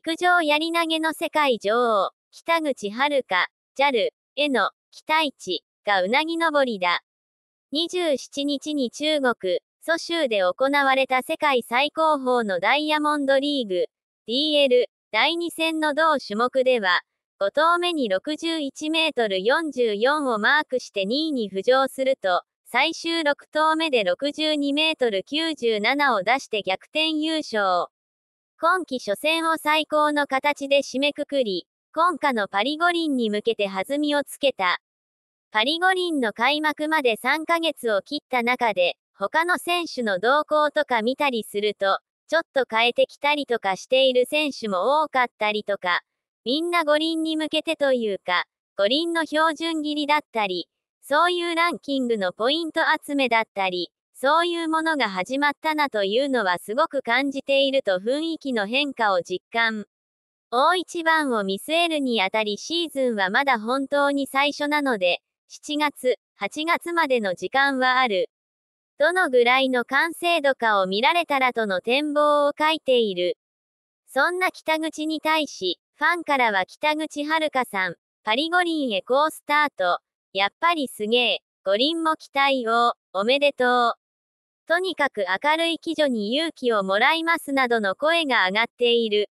陸上やり投げの世界女王、北口遥香、JAL、への期待値がうなぎ登りだ。27日に中国、蘇州で行われた世界最高峰のダイヤモンドリーグ、DL、第2戦の同種目では、5投目に61メートル44をマークして2位に浮上すると、最終6投目で62メートル97を出して逆転優勝。今季初戦を最高の形で締めくくり、今夏のパリ五輪に向けて弾みをつけた。パリ五輪の開幕まで3ヶ月を切った中で、他の選手の動向とか見たりすると、ちょっと変えてきたりとかしている選手も多かったりとか、みんな五輪に向けてというか、五輪の標準切りだったり、そういうランキングのポイント集めだったり、そういうものが始まったなというのはすごく感じていると雰囲気の変化を実感。大一番を見据えるにあたりシーズンはまだ本当に最初なので、7月、8月までの時間はある。どのぐらいの完成度かを見られたらとの展望を書いている。そんな北口に対し、ファンからは北口遥さん、パリ五輪へ好スタート、やっぱりすげえ、五輪も期待を、おめでとう。とにかく明るい貴女に勇気をもらいますなどの声が上がっている。